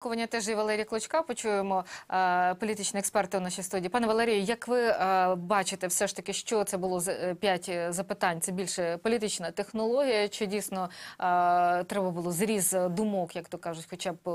Ковання теж і Валерія Клочка почуємо е, політичні експерти у нашій студії. Пане Валерію, як ви е, бачите, все ж таки, що це було е, п'ять запитань? Це більше політична технологія, чи дійсно треба було зріз думок, як то кажуть, хоча б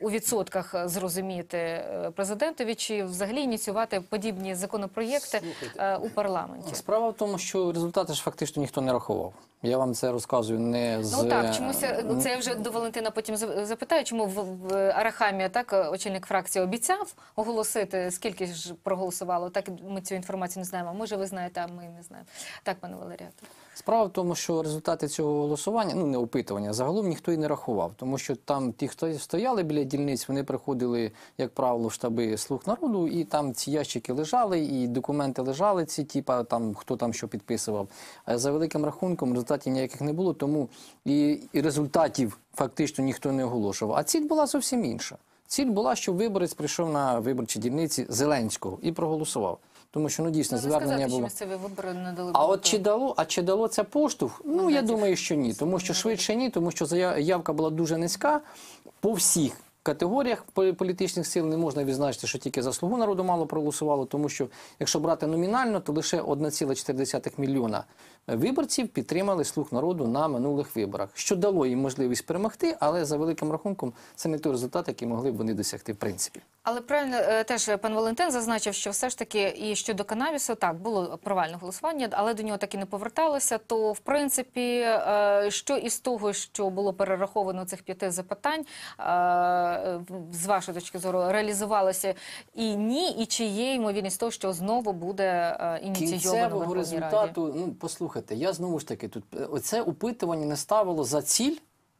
у відсотках зрозуміти президентові, чи взагалі ініціювати подібні законопроєкти Слухайте. у парламенті? Ну, справа в тому, що результати ж фактично ніхто не рахував. Я вам це розказую не ну з ну так. Чомусь це я вже до Валентина потім запитаю, чому в. Арахамія, так е, очільник фракції, обіцяв оголосити, скільки ж проголосувало. Так ми цю інформацію не знаємо. Може, ви знаєте, а ми не знаємо. Так, пане Валеріату. Справа в тому, що результати цього голосування, ну не опитування, загалом ніхто і не рахував, тому що там ті, хто стояли біля дільниць, вони приходили, як правило, в штаби слуг народу, і там ці ящики лежали, і документи лежали. Ці типа там хто там що підписував. А за великим рахунком результатів ніяких не було, тому і, і результатів фактично ніхто не оголошував. А ціль була зовсім інша. Ціль була, щоб виборець прийшов на виборчі дільниці Зеленського і проголосував. Тому що ну дійсно ну, звернення було. місцеві вибори не дали. А от чи дало, а чи дало це поштовх? Ну, ну я думаю, що ні, тому що швидше ні, тому що явка була дуже низька по всіх категоріях політичних сил не можна відзначити, що тільки за слугу народу мало проголосувало, тому що якщо брати номінально, то лише 1,4 мільйона виборців підтримали слуг народу на минулих виборах, що дало їм можливість перемогти, але за великим рахунком це не той результат, який могли б вони досягти в принципі. Але правильно е, теж пан Валентин зазначив, що все ж таки і щодо канавісу так було провальне голосування, але до нього так і не поверталося. То в принципі, е, що із того, що було перераховано цих п'яти запитань. Е, Е, з вашої точки зору реалізувалося і ні, і чи є ймовірність того, що знову буде е, ініційовано Кінцевого результату. Ну послухайте, я знову ж таки тут е, оце опитування не ставило за ціль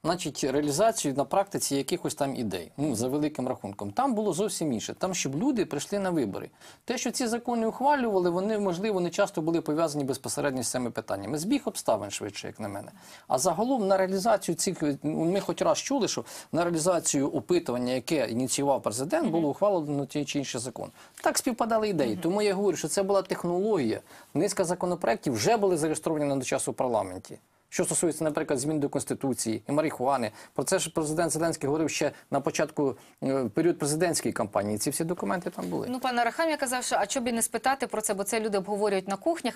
значить, реалізацію на практиці якихось там ідей, ну за великим рахунком. Там було зовсім інше. Там, щоб люди прийшли на вибори. Те, що ці закони ухвалювали, вони можливо не часто були пов'язані безпосередньо з цими питаннями. Збіг обставин швидше, як на мене. А загалом на реалізацію цих ну, ми хоч раз чули, що на реалізацію опитування, яке ініціював президент, було ухвалено ті чи інші закон. Так співпадали ідеї. Тому я говорю, що це була технологія. Низка законопроєктів вже були зареєстровані на час у парламенті. Що стосується, наприклад, змін до конституції і марихуани, про це ж президент Зеленський говорив ще на початку е, період президентської кампанії. Ці всі документи там були. Ну пане Рахам'я казав, що а чобі не спитати про це, бо це люди обговорюють на кухнях.